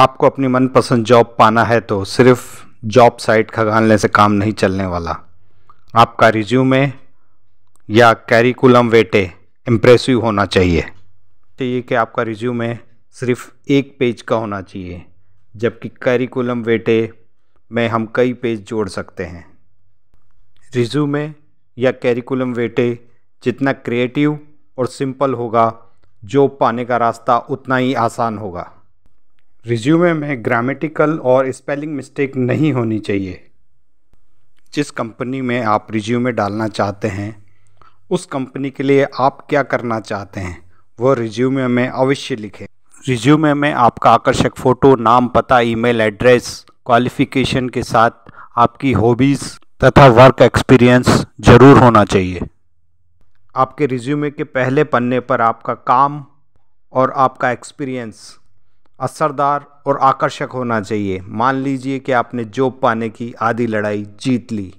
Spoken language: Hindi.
आपको अपनी मनपसंद जॉब पाना है तो सिर्फ जॉब साइट खगालने से काम नहीं चलने वाला आपका रिज्यूमे या कैरिकुलम वेटे इम्प्रेसिव होना चाहिए तो ये कि आपका रिज्यूमे सिर्फ एक पेज का होना चाहिए जबकि कैरिकुलम वेटे में हम कई पेज जोड़ सकते हैं रिज्यूमे या कैरिकुलम वेटे जितना क्रिएटिव और सिंपल होगा जॉब पाने का रास्ता उतना ही आसान होगा रिज्यूमे में ग्रामेटिकल और स्पेलिंग मिस्टेक नहीं होनी चाहिए जिस कंपनी में आप रिज्यूमे डालना चाहते हैं उस कंपनी के लिए आप क्या करना चाहते हैं वो रिज्यूमे में अवश्य लिखें रिज्यूमे में आपका आकर्षक फ़ोटो नाम पता ईमेल एड्रेस क्वालिफ़िकेशन के साथ आपकी हॉबीज़ तथा वर्क एक्सपीरियंस ज़रूर होना चाहिए आपके रिज्यूमे के पहले पन्ने पर आपका काम और आपका एक्सपीरियंस असरदार और आकर्षक होना चाहिए मान लीजिए कि आपने जॉब पाने की आधी लड़ाई जीत ली